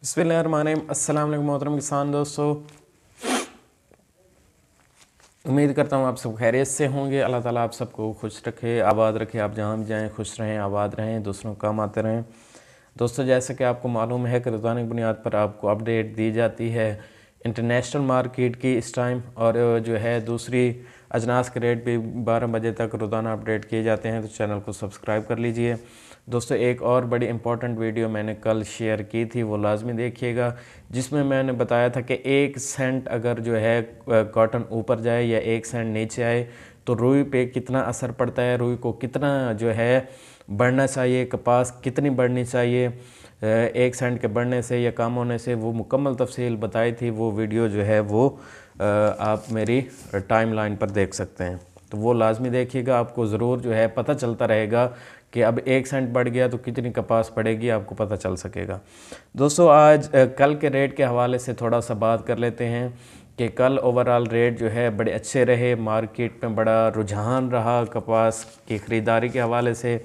वालेकुम मोहतरम किसान दोस्तों उम्मीद करता हूँ आप सब खैरियत से होंगे अल्लाह ताला आप सबको खुश रखे आबाद रखे आप जहाँ भी जाएँ खुश रहें आबाद रहें दूसरों काम आते रहें दोस्तों जैसा कि आपको मालूम है कि रुजाना बुनियाद पर आपको अपडेट दी जाती है इंटरनेशनल मार्केट की इस टाइम और जो है दूसरी अजनास के रेट भी बारह बजे तक रोज़ाना अपडेट किए जाते हैं तो चैनल को सब्सक्राइब कर लीजिए दोस्तों एक और बड़ी इंपॉर्टेंट वीडियो मैंने कल शेयर की थी वो लाजमी देखिएगा जिसमें मैंने बताया था कि एक सेंट अगर जो है कॉटन ऊपर जाए या एक सेंट नीचे आए तो रुई पे कितना असर पड़ता है रुई को कितना जो है बढ़ना चाहिए कपास कितनी बढ़नी चाहिए एक सेंट के बढ़ने से या कम होने से वो मुकम्मल तफसील बताई थी वो वीडियो जो है वो आप मेरी टाइम लाइन पर देख सकते हैं तो वो लाजमी देखिएगा आपको ज़रूर जो है पता चलता रहेगा कि अब एक सेंट बढ़ गया तो कितनी कपास पड़ेगी आपको पता चल सकेगा दोस्तों आज कल के रेट के हवाले से थोड़ा सा बात कर लेते हैं कि कल ओवरऑल रेट जो है बड़े अच्छे रहे मार्केट में बड़ा रुझान रहा कपास की ख़रीदारी के हवाले से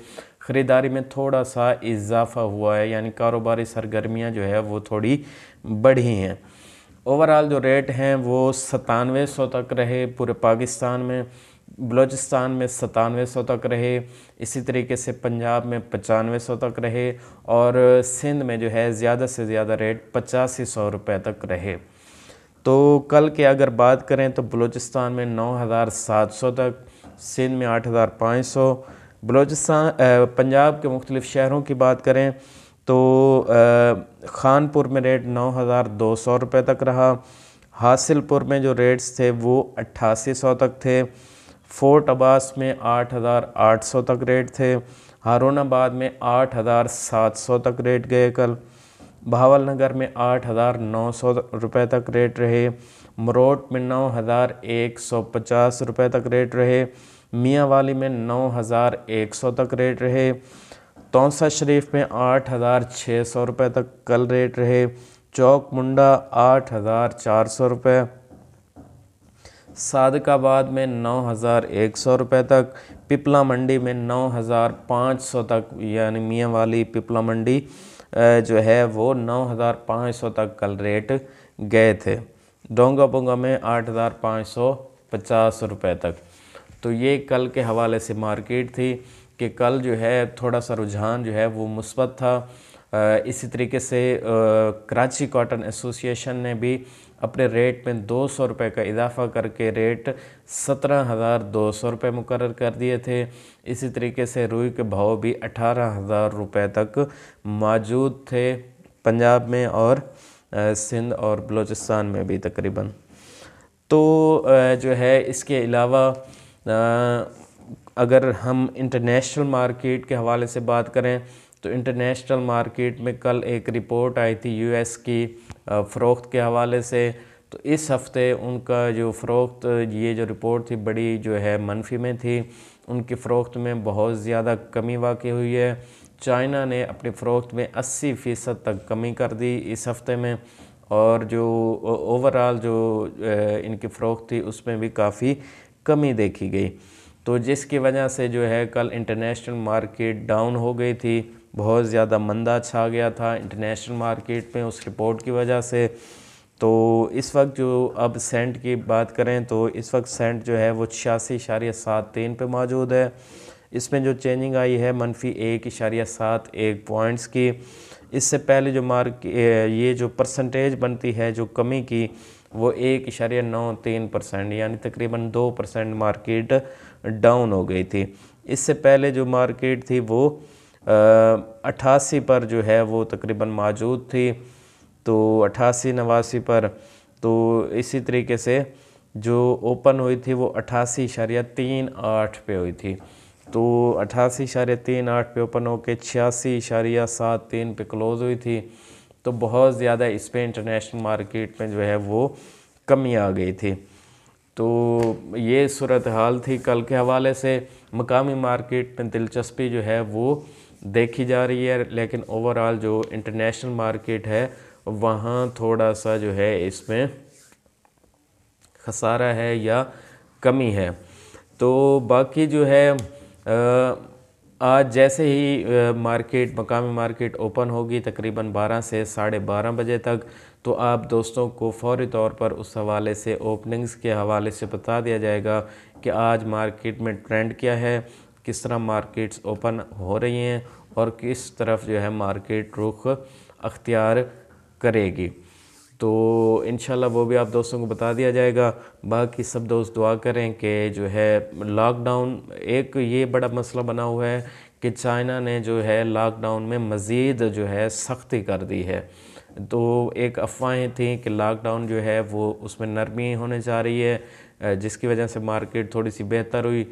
ख़रीदारी में थोड़ा सा इजाफा हुआ है यानी कारोबारी सरगर्मियाँ जो है वो थोड़ी बढ़ी हैं ओवरऑल जो रेट हैं वो सतानवे सौ तक रहे पूरे पाकिस्तान में बलूचिस्तान में सतानवे सौ तक रहे इसी तरीके से पंजाब में पचानवे सौ तक रहे और सिंध में जो है ज़्यादा से ज़्यादा रेट पचासी सौ रुपये तक रहे तो कल के अगर बात करें तो बलूचिस्तान में नौ हज़ार सात सौ तक सिंध में आठ हज़ार पाँच सौ बलोचिस्तान पंजाब के मुख्तलिफ़ शहरों की बात करें तो खानपुर में रेट नौ हज़ार दो सौ रुपये तक रहा हासिलपुर में जो रेट्स थे वो अट्ठासी सौ तक थे फोर्ट अब्बास में आठ हज़ार आठ सौ तक रेट थे आबाद में आठ हज़ार सात सौ तक रेट गए कल भावल नगर में आठ हज़ार नौ सौ रुपये तक रेट रहे मरोट में नौ हज़ार एक सौ पचास रुपये तक रेट रहे मियाँ वाली में नौ हज़ार एक सौ तक रेट रहे तोसा शरीफ में आठ हज़ार छः सौ रुपये तक कल रेट रहे चौक मुंडा आठ हज़ार चार सौ रुपये सादकाबाद में नौ हज़ार एक सौ रुपये तक पिपला मंडी में नौ हज़ार पाँच सौ तक यानी मियाँ वाली पिपला मंडी जो है वो नौ हज़ार पाँच सौ तक कल रेट गए थे डोंगा पोंगा में आठ हज़ार पाँच सौ पचास रुपये तक तो ये कल के हवाले से मार्केट थी कि कल जो है थोड़ा सा रुझान जो है वो मुस्बत था इसी तरीके से कराची कॉटन एसोसिएशन ने भी अपने रेट में दो सौ रुपये का इजाफा करके रेट सत्रह हज़ार दो सौ रुपये मुकर कर दिए थे इसी तरीके से रुई के भाव भी अठारह हज़ार रुपये तक मौजूद थे पंजाब में और सिंध और बलूचिस्तान में भी तकरीबन तो जो है इसके अलावा अगर हम इंटरनेशनल मार्केट के हवाले से बात करें तो इंटरनेशनल मार्केट में कल एक रिपोर्ट आई थी यूएस की फ़रोख्त के हवाले से तो इस हफ़्ते उनका जो फ़रोख्त ये जो रिपोर्ट थी बड़ी जो है मनफी में थी उनकी फ़रोख्त में बहुत ज़्यादा कमी वाक़ हुई है चाइना ने अपनी फ़रोख्त में 80 फ़ीसद तक कमी कर दी इस हफ़्ते में और जो ओवरऑल जो इनकी फ़रोख्त थी उसमें भी काफ़ी कमी देखी गई तो जिसकी वजह से जो है कल इंटरनेशनल मार्केट डाउन हो गई थी बहुत ज़्यादा मंदा छा गया था इंटरनेशनल मार्केट में उस रिपोर्ट की वजह से तो इस वक्त जो अब सेंट की बात करें तो इस वक्त सेंट जो है वो छियासी शारिया सात तीन पर मौजूद है इसमें जो चेंजिंग आई है मनफी एक इशारिया सात एक पॉइंट्स की इससे पहले जो मार्क ये जो परसेंटेज बनती है जो कमी की वो एक इशारिया नौ तीन परसेंट यानी तकरीबन दो परसेंट मार्केट डाउन हो गई थी इससे पहले जो मार्केट थी वो अट्ठासी पर जो है वो तकरीबन मौजूद थी तो अट्ठासी नवासी पर तो इसी तरीके से जो ओपन हुई थी वो अट्ठासी इशारिया तीन आठ पे हुई थी तो अट्ठासी इशारे तीन आठ पे ओपन होकर छियासी इशारिया सात तीन पे क्लोज़ हुई थी तो बहुत ज़्यादा इस पर इंटरनेशनल मार्केट में जो है वो कमी आ गई थी तो ये सूरत हाल थी कल के हवाले से मकामी मार्केट में दिलचस्पी जो है वो देखी जा रही है लेकिन ओवरऑल जो इंटरनेशनल मार्केट है वहाँ थोड़ा सा जो है इसमें खसारा है या कमी है तो बाकी जो है आज जैसे ही मार्केट मकामी मार्केट ओपन होगी तकरीबन 12 से साढ़े बारह बजे तक तो आप दोस्तों को फौरी तौर पर उस हवाले से ओपनिंग्स के हवाले से बता दिया जाएगा कि आज मार्केट में ट्रेंड क्या है किस तरह मार्केट्स ओपन हो रही हैं और किस तरफ जो है मार्केट रुख अख्तियार करेगी तो इन वो भी आप दोस्तों को बता दिया जाएगा बाकी सब दोस्त दुआ करें कि जो है लॉकडाउन एक ये बड़ा मसला बना हुआ है कि चाइना ने जो है लॉकडाउन में मज़ीद जो है सख्ती कर दी है तो एक अफवाहें थी कि लॉकडाउन जो है वो उसमें नरमी होने जा रही है जिसकी वजह से मार्केट थोड़ी सी बेहतर हुई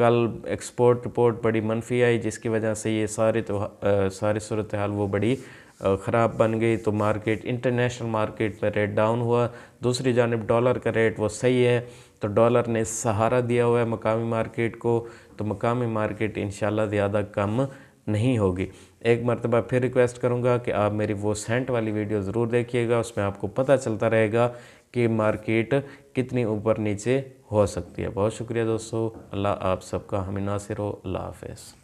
कल एक्सपोर्ट रिपोर्ट बड़ी मनफी आई जिसकी वजह से ये सारे तो सारी सूरत हाल वो बड़ी ख़राब बन गई तो मार्केट इंटरनेशनल मार्केट में रेट डाउन हुआ दूसरी जानब डॉलर का रेट वो सही है तो डॉलर ने सहारा दिया हुआ है मकामी मार्केट को तो मकामी मार्केट इन ज़्यादा कम नहीं होगी एक मरतबा फिर रिक्वेस्ट करूँगा कि आप मेरी वो सेंट वाली वीडियो ज़रूर देखिएगा उसमें आपको पता चलता रहेगा कि मार्केट कितनी ऊपर नीचे हो सकती है बहुत शुक्रिया दोस्तों अल्लाह आप सबका हमिनासर हो अल्लाह हाफ